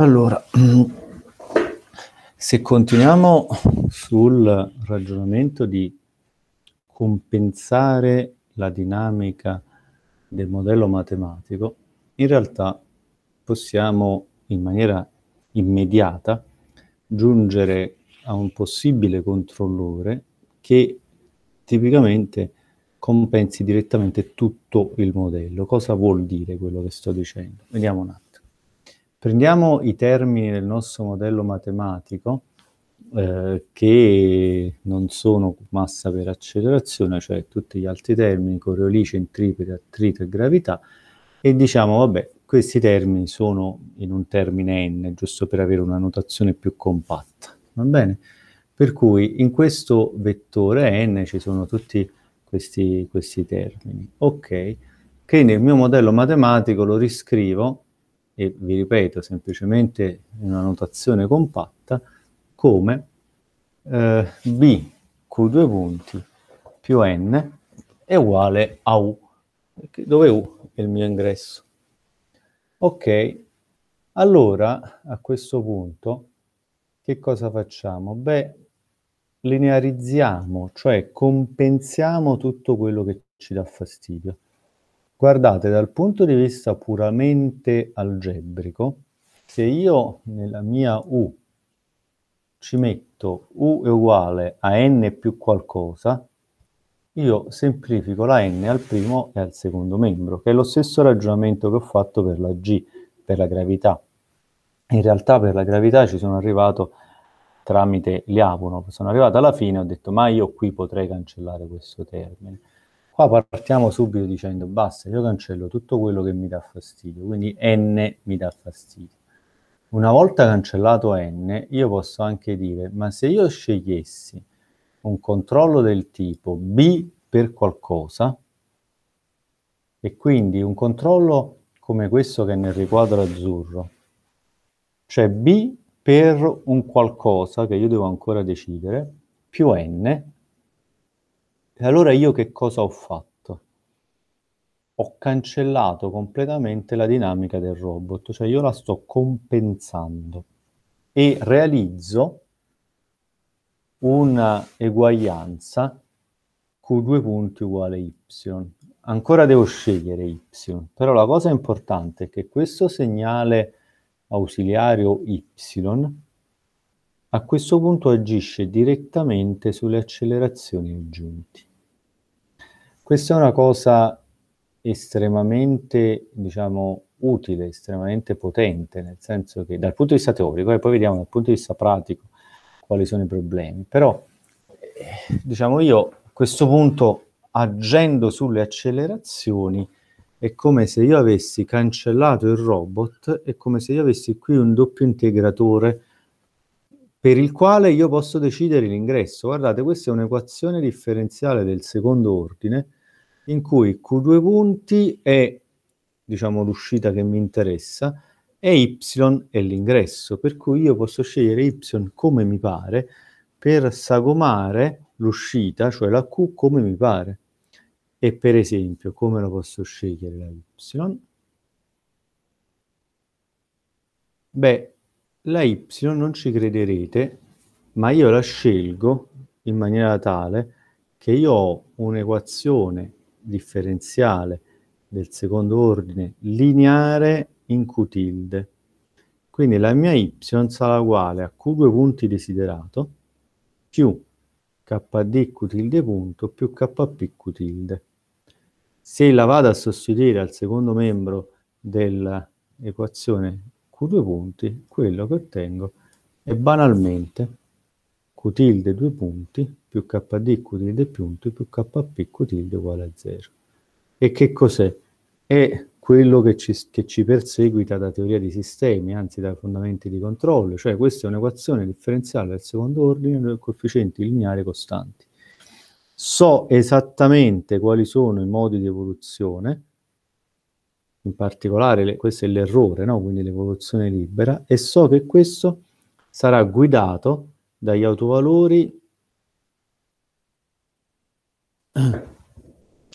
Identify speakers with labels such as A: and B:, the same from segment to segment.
A: Allora, mm, se continuiamo sul ragionamento di compensare la dinamica del modello matematico, in realtà possiamo in maniera immediata giungere a un possibile controllore che tipicamente compensi direttamente tutto il modello. Cosa vuol dire quello che sto dicendo? Vediamo un attimo. Prendiamo i termini del nostro modello matematico eh, che non sono massa per accelerazione, cioè tutti gli altri termini, Coriolis, centripete, attrito e gravità, e diciamo, vabbè, questi termini sono in un termine n, giusto per avere una notazione più compatta, va bene? Per cui in questo vettore n ci sono tutti questi, questi termini, ok? Che nel mio modello matematico lo riscrivo e vi ripeto semplicemente una notazione compatta come eh, b q due punti più n è uguale a u dove u è il mio ingresso ok allora a questo punto che cosa facciamo? beh linearizziamo cioè compensiamo tutto quello che ci dà fastidio Guardate, dal punto di vista puramente algebrico, se io nella mia U ci metto U è uguale a n più qualcosa, io semplifico la n al primo e al secondo membro, che è lo stesso ragionamento che ho fatto per la G, per la gravità. In realtà per la gravità ci sono arrivato tramite Liapunov, sono arrivato alla fine e ho detto ma io qui potrei cancellare questo termine. Qua partiamo subito dicendo basta, io cancello tutto quello che mi dà fastidio, quindi n mi dà fastidio. Una volta cancellato n, io posso anche dire, ma se io scegliessi un controllo del tipo b per qualcosa, e quindi un controllo come questo che è nel riquadro azzurro, cioè b per un qualcosa che io devo ancora decidere, più n, e allora io che cosa ho fatto? Ho cancellato completamente la dinamica del robot, cioè io la sto compensando e realizzo una eguaglianza Q2 punti uguale Y. Ancora devo scegliere Y, però la cosa importante è che questo segnale ausiliario Y a questo punto agisce direttamente sulle accelerazioni aggiunti. Questa è una cosa estremamente, diciamo, utile, estremamente potente, nel senso che dal punto di vista teorico, e poi vediamo dal punto di vista pratico quali sono i problemi, però eh, diciamo io a questo punto agendo sulle accelerazioni è come se io avessi cancellato il robot, è come se io avessi qui un doppio integratore per il quale io posso decidere l'ingresso. Guardate, questa è un'equazione differenziale del secondo ordine, in cui Q2 punti è diciamo, l'uscita che mi interessa e Y è l'ingresso, per cui io posso scegliere Y come mi pare per sagomare l'uscita, cioè la Q come mi pare. E per esempio, come lo posso scegliere la Y? Beh, la Y non ci crederete, ma io la scelgo in maniera tale che io ho un'equazione differenziale del secondo ordine lineare in Q tilde. Quindi la mia y sarà uguale a q due punti desiderato più KD Q tilde punto più KP Q tilde. Se la vado a sostituire al secondo membro dell'equazione q due punti, quello che ottengo è banalmente Q tilde due punti più kd Q punto più kp Q uguale a 0. E che cos'è? È quello che ci, che ci, perseguita da teoria di sistemi, anzi da fondamenti di controllo, cioè questa è un'equazione differenziale del secondo ordine con coefficienti lineari costanti. So esattamente quali sono i modi di evoluzione, in particolare le, questo è l'errore, no? quindi l'evoluzione libera, e so che questo sarà guidato dagli autovalori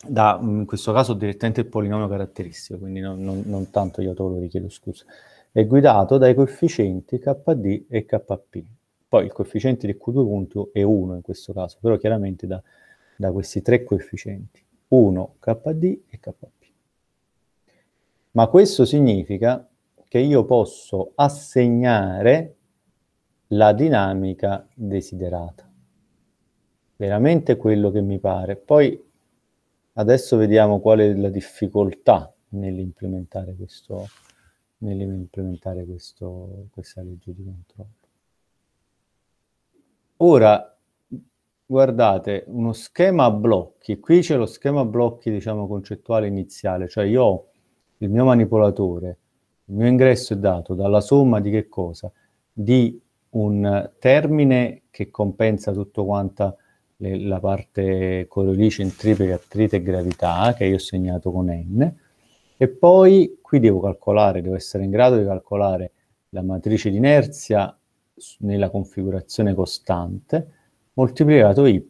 A: da mm, in questo caso direttamente il polinomio caratteristico, quindi non, non, non tanto gli autolori, chiedo scusa, è guidato dai coefficienti KD e KP. Poi il coefficiente di Q2 punto è 1 in questo caso, però chiaramente da, da questi tre coefficienti, 1, KD e KP. Ma questo significa che io posso assegnare la dinamica desiderata veramente quello che mi pare. Poi adesso vediamo qual è la difficoltà nell'implementare, questo, nell'implementare questo, questa legge di controllo. Ora, guardate, uno schema a blocchi, qui c'è lo schema a blocchi, diciamo, concettuale iniziale, cioè io ho il mio manipolatore, il mio ingresso è dato dalla somma di che cosa? Di un termine che compensa tutto quanto le, la parte coriolis, centripeca, trite e gravità che io ho segnato con n e poi qui devo calcolare, devo essere in grado di calcolare la matrice di inerzia nella configurazione costante moltiplicato y,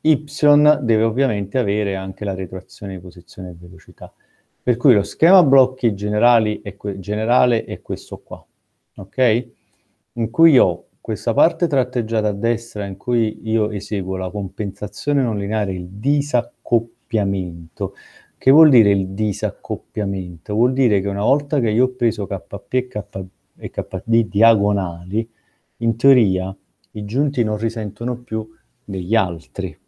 A: y deve ovviamente avere anche la retroazione di posizione e velocità. Per cui lo schema blocchi generali è generale è questo qua, ok? In cui ho questa parte tratteggiata a destra in cui io eseguo la compensazione non lineare, il disaccoppiamento. Che vuol dire il disaccoppiamento? Vuol dire che una volta che io ho preso KP e, K, e KD diagonali, in teoria i giunti non risentono più degli altri.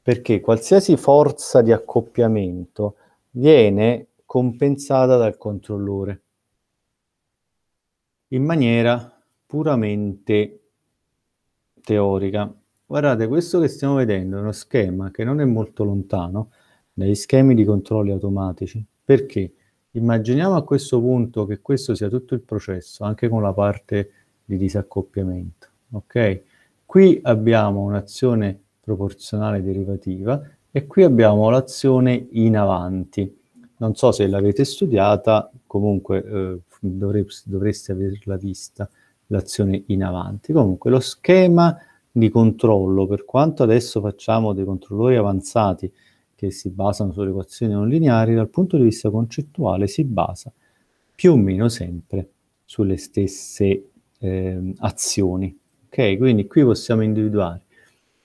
A: Perché qualsiasi forza di accoppiamento viene compensata dal controllore in maniera puramente teorica. Guardate, questo che stiamo vedendo è uno schema che non è molto lontano dagli schemi di controlli automatici. Perché? Immaginiamo a questo punto che questo sia tutto il processo, anche con la parte di disaccoppiamento. Ok? Qui abbiamo un'azione proporzionale derivativa e qui abbiamo l'azione in avanti. Non so se l'avete studiata, comunque eh, dovreste, dovreste averla vista l'azione in avanti. Comunque lo schema di controllo, per quanto adesso facciamo dei controllori avanzati che si basano sulle equazioni non lineari, dal punto di vista concettuale si basa più o meno sempre sulle stesse eh, azioni. Okay? Quindi qui possiamo individuare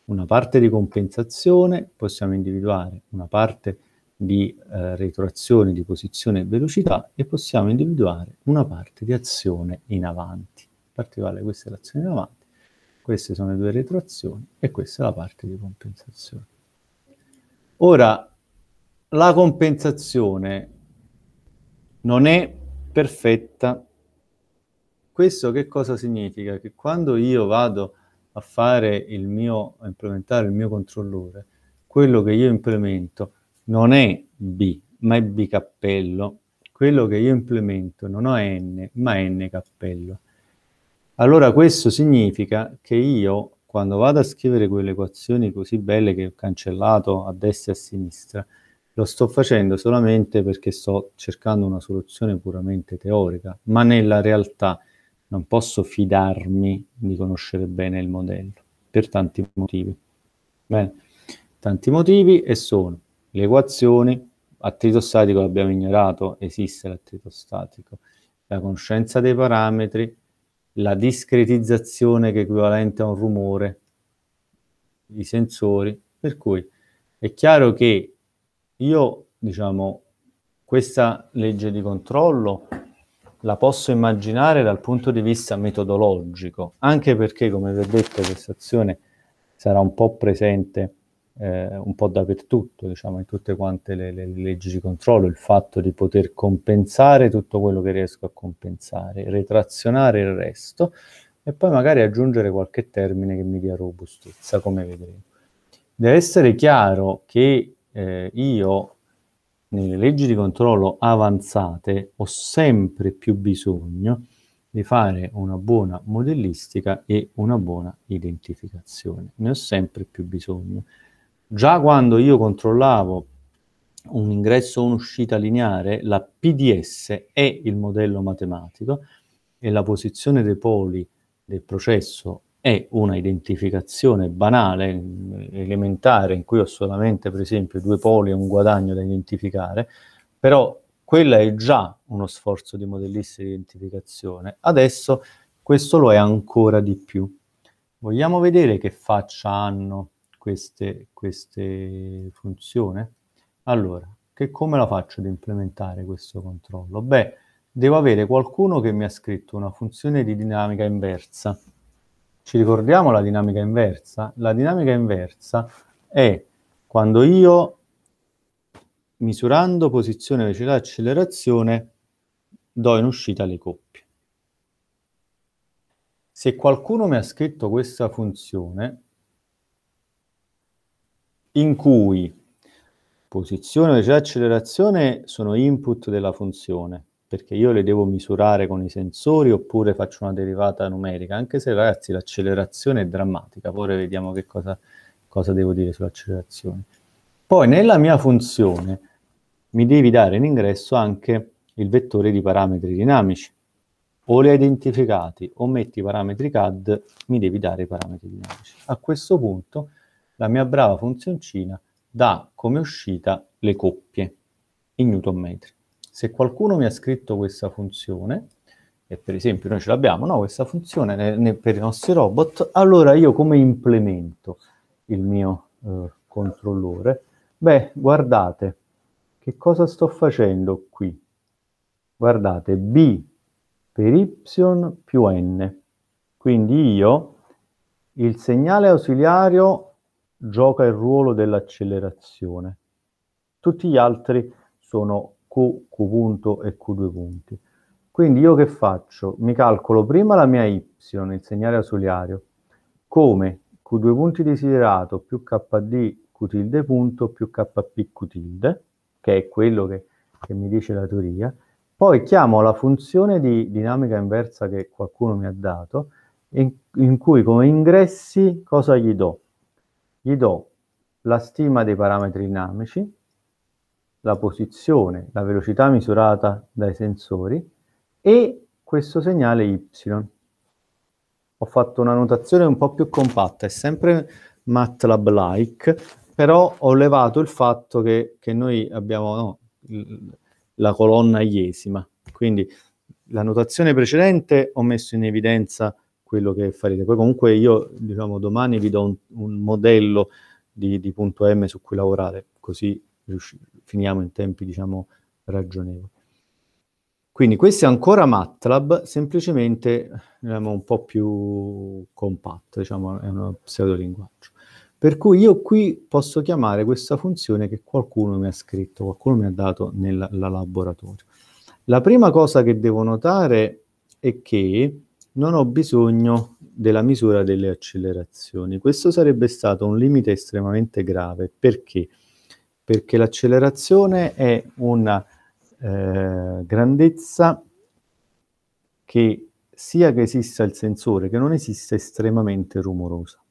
A: una parte di compensazione, possiamo individuare una parte di eh, retroazione di posizione e velocità e possiamo individuare una parte di azione in avanti particolare questa è l'azione in avanti, queste sono le due retroazioni e questa è la parte di compensazione. Ora, la compensazione non è perfetta. Questo che cosa significa? Che quando io vado a fare il mio, a implementare il mio controllore, quello che io implemento non è B, ma è B cappello. Quello che io implemento non ho N, ma N cappello. Allora questo significa che io, quando vado a scrivere quelle equazioni così belle che ho cancellato a destra e a sinistra, lo sto facendo solamente perché sto cercando una soluzione puramente teorica, ma nella realtà non posso fidarmi di conoscere bene il modello, per tanti motivi. Bene, tanti motivi e sono le equazioni, attrito statico l'abbiamo ignorato, esiste l'attrito statico, la conoscenza dei parametri, la discretizzazione che è equivalente a un rumore, i sensori, per cui è chiaro che io, diciamo, questa legge di controllo la posso immaginare dal punto di vista metodologico, anche perché, come vi ho detto, questa azione sarà un po' presente eh, un po' dappertutto, diciamo, in tutte quante le, le, leggi di controllo, il fatto di poter compensare tutto quello che riesco a compensare, retrazionare il resto e poi magari aggiungere qualche termine che mi dia robustezza, come vedremo. Deve essere chiaro che eh, io nelle leggi di controllo avanzate ho sempre più bisogno di fare una buona modellistica e una buona identificazione. Ne ho sempre più bisogno già quando io controllavo un ingresso o un'uscita lineare, la PDS è il modello matematico e la posizione dei poli del processo è una identificazione banale, elementare, in cui ho solamente per esempio due poli e un guadagno da identificare, però quella è già uno sforzo di modellistica di identificazione. Adesso questo lo è ancora di più. Vogliamo vedere che faccia hanno queste, queste funzioni. Allora, che come la faccio ad implementare questo controllo? Beh, devo avere qualcuno che mi ha scritto una funzione di dinamica inversa. Ci ricordiamo la dinamica inversa? La dinamica inversa è quando io, misurando posizione, velocità e accelerazione, do in uscita le coppie. Se qualcuno mi ha scritto questa funzione, in cui posizione, velocità, accelerazione sono input della funzione, perché io le devo misurare con i sensori oppure faccio una derivata numerica, anche se ragazzi l'accelerazione è drammatica, poi vediamo che cosa, cosa devo dire sull'accelerazione. Poi nella mia funzione mi devi dare in ingresso anche il vettore di parametri dinamici, o li hai identificati o metti i parametri CAD, mi devi dare i parametri dinamici. A questo punto la mia brava funzioncina dà come uscita le coppie in newton metri. Se qualcuno mi ha scritto questa funzione, e per esempio noi ce l'abbiamo, no, questa funzione ne, ne, per i nostri robot, allora io come implemento il mio eh, controllore? Beh, guardate, che cosa sto facendo qui? Guardate, b per y più n. Quindi io il segnale ausiliario gioca il ruolo dell'accelerazione. Tutti gli altri sono Q, Q punto e q due punti. Quindi io che faccio? Mi calcolo prima la mia Y, il segnale asoliario, come q due punti desiderato più KD Q tilde punto più KP Q tilde, che è quello che, che mi dice la teoria, poi chiamo la funzione di dinamica inversa che qualcuno mi ha dato, in, in cui come ingressi cosa gli do? gli do la stima dei parametri dinamici, la posizione, la velocità misurata dai sensori e questo segnale y. Ho fatto una notazione un po' più compatta, è sempre MATLAB-like, però ho levato il fatto che, che noi abbiamo no, la colonna iesima, quindi la notazione precedente ho messo in evidenza quello che farete. Poi comunque io, diciamo, domani vi do un, un modello di, di, punto M su cui lavorare, così finiamo in tempi, diciamo, ragionevoli. Quindi questo è ancora MATLAB, semplicemente diciamo, un po' più compatto, diciamo, è uno pseudolinguaggio. Per cui io qui posso chiamare questa funzione che qualcuno mi ha scritto, qualcuno mi ha dato nel la laboratorio. La prima cosa che devo notare è che non ho bisogno della misura delle accelerazioni. Questo sarebbe stato un limite estremamente grave. Perché? Perché l'accelerazione è una eh, grandezza che sia che esista il sensore che non esista estremamente rumorosa.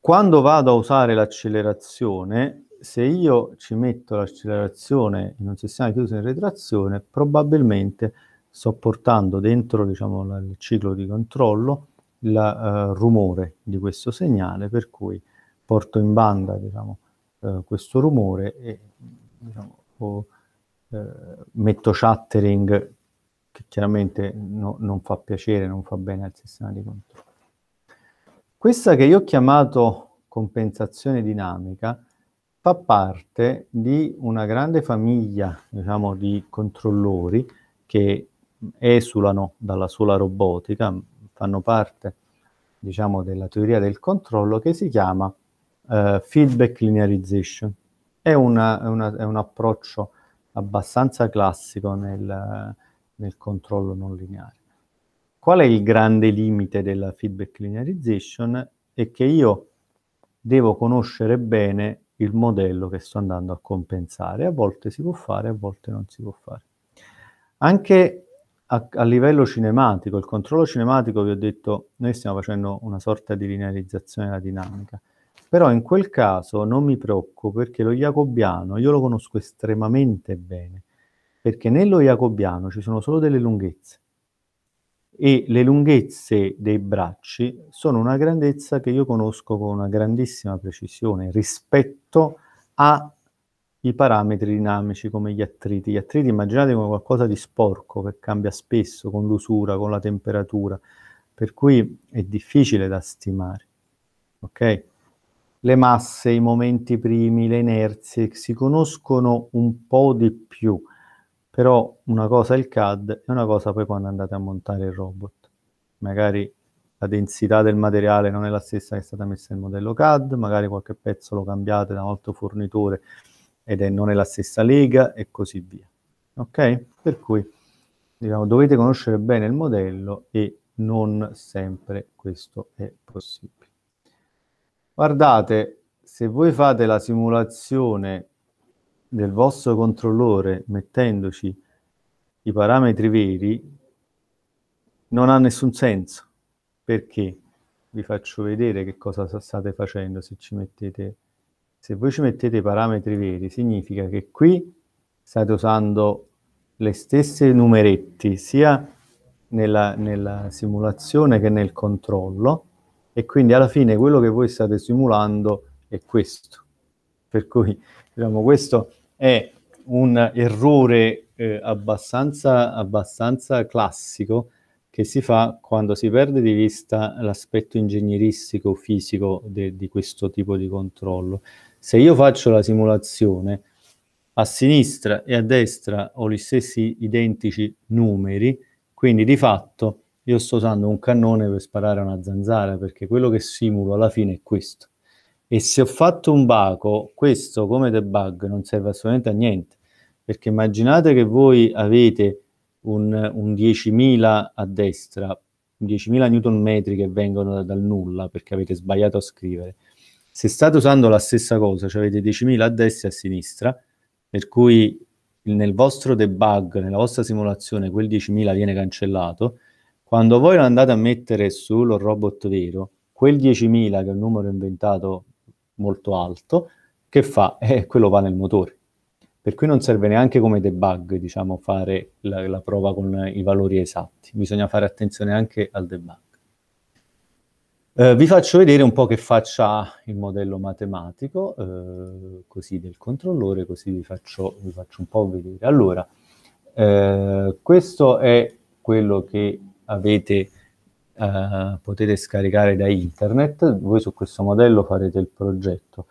A: Quando vado a usare l'accelerazione, se io ci metto l'accelerazione in un sistema chiuso in retrazione, probabilmente sto portando dentro diciamo, il ciclo di controllo il eh, rumore di questo segnale, per cui porto in banda diciamo, eh, questo rumore e diciamo, o, eh, metto shattering che chiaramente no, non fa piacere, non fa bene al sistema di controllo. Questa che io ho chiamato compensazione dinamica, fa parte di una grande famiglia, diciamo, di controllori che esulano dalla sola robotica, fanno parte, diciamo, della teoria del controllo che si chiama eh, feedback linearization. È, una, è, una, è, un approccio abbastanza classico nel, nel controllo non lineare. Qual è il grande limite della feedback linearization? È che io devo conoscere bene il modello che sto andando a compensare. A volte si può fare, a volte non si può fare. Anche a, a livello cinematico, il controllo cinematico, vi ho detto, noi stiamo facendo una sorta di linearizzazione della dinamica, però in quel caso non mi preoccupo perché lo jacobiano io lo conosco estremamente bene, perché nello jacobiano ci sono solo delle lunghezze e le lunghezze dei bracci sono una grandezza che io conosco con una grandissima precisione rispetto ai parametri dinamici come gli attriti. Gli attriti immaginate come qualcosa di sporco che cambia spesso con l'usura, con la temperatura, per cui è difficile da stimare. Okay? Le masse, i momenti primi, le inerzie si conoscono un po' di più però una cosa è il CAD e una cosa poi quando andate a montare il robot. Magari la densità del materiale non è la stessa che è stata messa nel modello CAD, magari qualche pezzo lo cambiate da un altro fornitore ed è, non è la stessa lega e così via. Ok? Per cui diciamo, dovete conoscere bene il modello e non sempre questo è possibile. Guardate, se voi fate la simulazione del vostro controllore mettendoci i parametri veri non ha nessun senso perché vi faccio vedere che cosa state facendo se ci mettete se voi ci mettete i parametri veri significa che qui state usando le stesse numeretti sia nella, nella simulazione che nel controllo e quindi alla fine quello che voi state simulando è questo per cui diciamo questo è un errore eh, abbastanza, abbastanza classico che si fa quando si perde di vista l'aspetto ingegneristico fisico de, di questo tipo di controllo. Se io faccio la simulazione, a sinistra e a destra ho gli stessi identici numeri, quindi di fatto io sto usando un cannone per sparare una zanzara, perché quello che simulo alla fine è questo. E se ho fatto un baco, questo come debug non serve assolutamente a niente, perché immaginate che voi avete un, un 10.000 a destra, 10.000 newton metri che vengono dal nulla perché avete sbagliato a scrivere. Se state usando la stessa cosa, cioè avete 10.000 a destra e a sinistra, per cui nel vostro debug, nella vostra simulazione, quel 10.000 viene cancellato, quando voi lo andate a mettere sul robot vero, quel 10.000, che è un numero inventato molto alto, che fa? Eh, quello va nel motore. Per cui non serve neanche come debug, diciamo, fare la, la prova con i valori esatti. Bisogna fare attenzione anche al debug. Eh, vi faccio vedere un po' che faccia il modello matematico, eh, così del controllore, così vi faccio, vi faccio un po' vedere. Allora, eh, questo è quello che avete eh, potete scaricare da internet, voi su questo modello farete il progetto.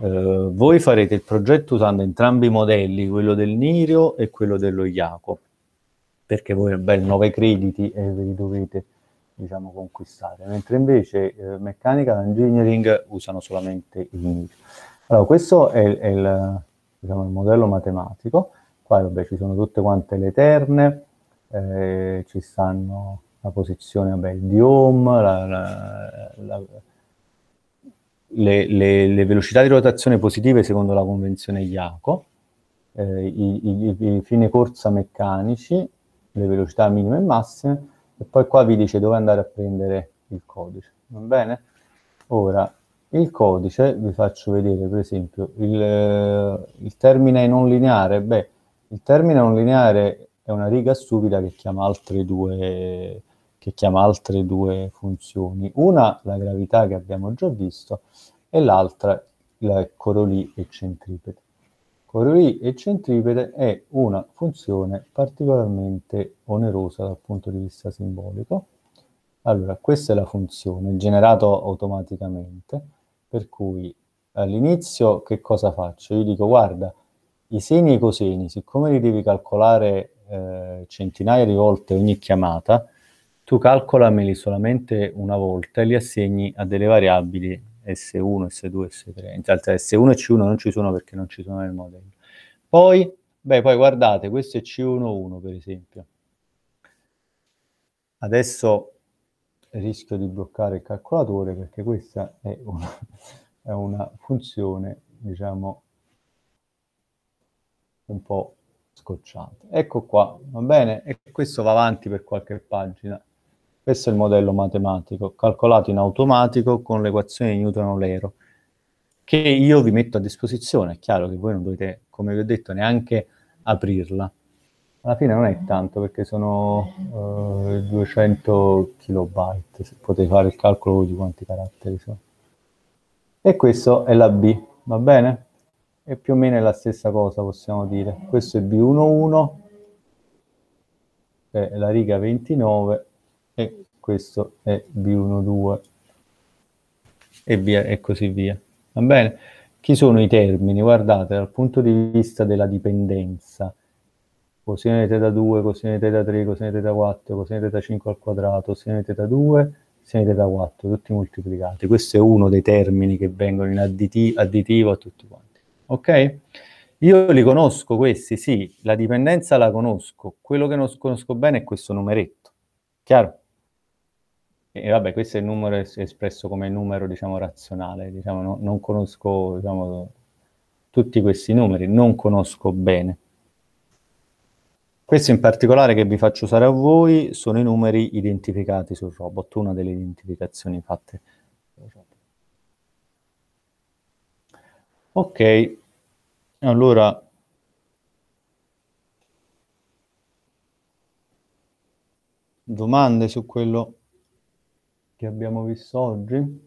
A: Eh, voi farete il progetto usando entrambi i modelli, quello del Nirio e quello dello Iaco, perché voi bel 9 crediti e ve li dovete diciamo, conquistare, mentre invece eh, meccanica engineering usano solamente il Nirio. Allora, questo è, è il, diciamo, il modello matematico, qua vabbè, ci sono tutte quante le terne, eh, ci stanno la posizione, vabbè, di home, la, la, la, le, le, le, velocità di rotazione positive secondo la convenzione IACO, eh, i, i, i fine corsa meccanici, le velocità minime e massime, e poi qua vi dice dove andare a prendere il codice, va bene? Ora, il codice, vi faccio vedere per esempio, il, eh, il termine non lineare, beh, il termine non lineare è una riga stupida che chiama altre due che chiama altre due funzioni. Una, la gravità che abbiamo già visto, e l'altra, la Coroli e centripete. Coroli e centripete è una funzione particolarmente onerosa dal punto di vista simbolico. Allora, questa è la funzione generata automaticamente, per cui all'inizio che cosa faccio? Io dico, guarda, i seni e i coseni, siccome li devi calcolare eh, centinaia di volte ogni chiamata, tu calcolameli solamente una volta e li assegni a delle variabili S1, S2, S3. In realtà S1 e C1 non ci sono perché non ci sono nel modello. Poi, beh, poi guardate, questo è C11 per esempio. Adesso rischio di bloccare il calcolatore perché questa è una, è una funzione, diciamo, un po' scocciante. Ecco qua, va bene? E questo va avanti per qualche pagina. Questo è il modello matematico, calcolato in automatico con l'equazione di Newton-Olero, che io vi metto a disposizione. È chiaro che voi non dovete, come vi ho detto, neanche aprirla. Alla fine non è tanto, perché sono eh, 200 kilobyte, se potete fare il calcolo di quanti caratteri sono. E questo è la B, va bene? E più o meno è la stessa cosa, possiamo dire. Questo è B11, è la riga 29, e questo è B1,2 e, via, e così via. Va bene? Chi sono i termini? Guardate, dal punto di vista della dipendenza, coseno di teta 2, coseno di teta 3, coseno di teta 4, coseno di teta 5 al quadrato, coseno di teta 2, coseno di teta 4, tutti moltiplicati. Questo è uno dei termini che vengono in additi additivo a tutti quanti. Ok? Io li conosco questi, sì, la dipendenza la conosco, quello che non conosco bene è questo numeretto. Chiaro? E vabbè, questo è il numero es- espresso come numero, diciamo, razionale. Diciamo, no, non conosco diciamo, tutti questi numeri, non conosco bene. Questi in particolare che vi faccio usare a voi sono i numeri identificati sul robot, una delle identificazioni fatte Ok, allora domande su quello che abbiamo visto oggi?